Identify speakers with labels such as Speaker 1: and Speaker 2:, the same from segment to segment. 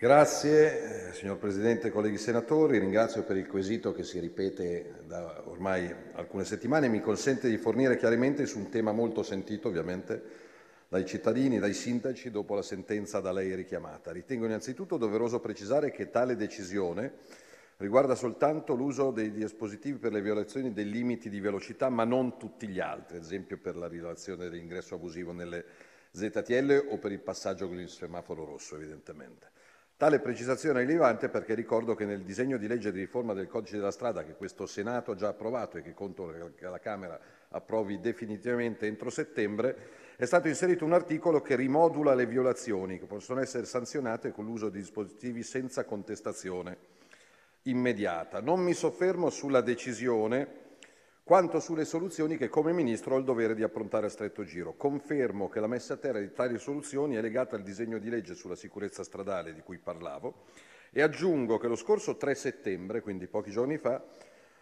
Speaker 1: Grazie, eh, signor Presidente, colleghi senatori. Ringrazio per il quesito che si ripete da ormai alcune settimane e mi consente di fornire chiarimenti su un tema molto sentito, ovviamente, dai cittadini, dai sindaci, dopo la sentenza da lei richiamata. Ritengo innanzitutto doveroso precisare che tale decisione riguarda soltanto l'uso dei dispositivi per le violazioni dei limiti di velocità, ma non tutti gli altri, ad esempio per la violazione dell'ingresso abusivo nelle ZTL o per il passaggio con il semaforo rosso, evidentemente. Tale precisazione è rilevante perché ricordo che nel disegno di legge di riforma del codice della strada, che questo Senato ha già approvato e che conto che la Camera approvi definitivamente entro settembre, è stato inserito un articolo che rimodula le violazioni che possono essere sanzionate con l'uso di dispositivi senza contestazione immediata. Non mi soffermo sulla decisione quanto sulle soluzioni che come Ministro ho il dovere di approntare a stretto giro, confermo che la messa a terra di tali soluzioni è legata al disegno di legge sulla sicurezza stradale di cui parlavo e aggiungo che lo scorso 3 settembre, quindi pochi giorni fa,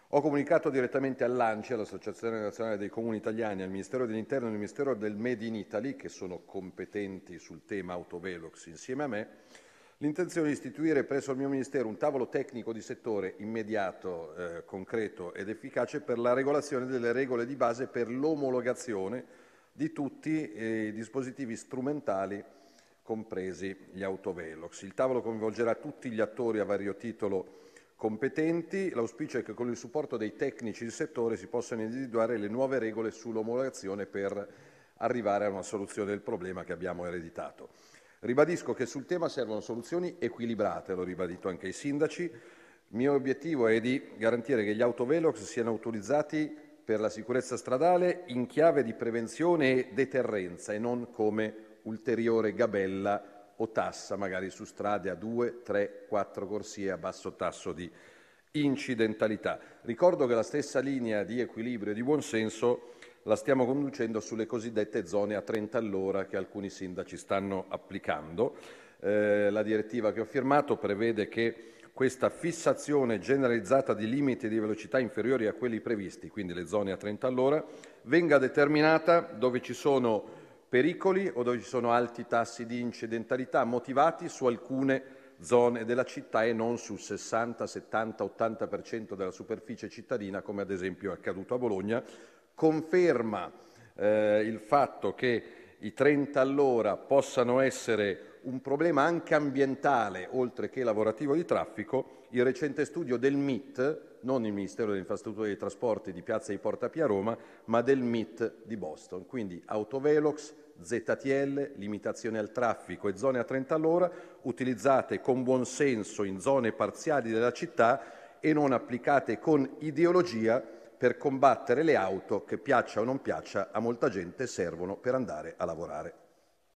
Speaker 1: ho comunicato direttamente all'ANCI, all'Associazione Nazionale dei Comuni Italiani, al Ministero dell'Interno e al Ministero del Made in Italy, che sono competenti sul tema autovelox insieme a me, L'intenzione di istituire presso il mio Ministero un tavolo tecnico di settore immediato, eh, concreto ed efficace per la regolazione delle regole di base per l'omologazione di tutti eh, i dispositivi strumentali compresi gli autovelox. Il tavolo coinvolgerà tutti gli attori a vario titolo competenti. L'auspicio è che con il supporto dei tecnici di settore si possano individuare le nuove regole sull'omologazione per arrivare a una soluzione del problema che abbiamo ereditato. Ribadisco che sul tema servono soluzioni equilibrate, l'ho ribadito anche ai sindaci. Il mio obiettivo è di garantire che gli autovelox siano autorizzati per la sicurezza stradale in chiave di prevenzione e deterrenza e non come ulteriore gabella o tassa, magari su strade a 2, 3, 4 corsie a basso tasso di incidentalità. Ricordo che la stessa linea di equilibrio e di buonsenso la stiamo conducendo sulle cosiddette zone a 30 all'ora che alcuni sindaci stanno applicando. Eh, la direttiva che ho firmato prevede che questa fissazione generalizzata di limiti di velocità inferiori a quelli previsti, quindi le zone a 30 all'ora, venga determinata dove ci sono pericoli o dove ci sono alti tassi di incidentalità motivati su alcune zone della città e non sul 60, 70, 80% della superficie cittadina, come ad esempio è accaduto a Bologna, conferma eh, il fatto che i 30 all'ora possano essere un problema anche ambientale, oltre che lavorativo di traffico, il recente studio del MIT, non il Ministero delle Infrastrutture e dei Trasporti di Piazza di Porta Pia Roma, ma del MIT di Boston. Quindi autovelox, ZTL, limitazione al traffico e zone a 30 all'ora, utilizzate con buon senso in zone parziali della città e non applicate con ideologia per combattere le auto che piaccia o non piaccia a molta gente servono per andare a lavorare.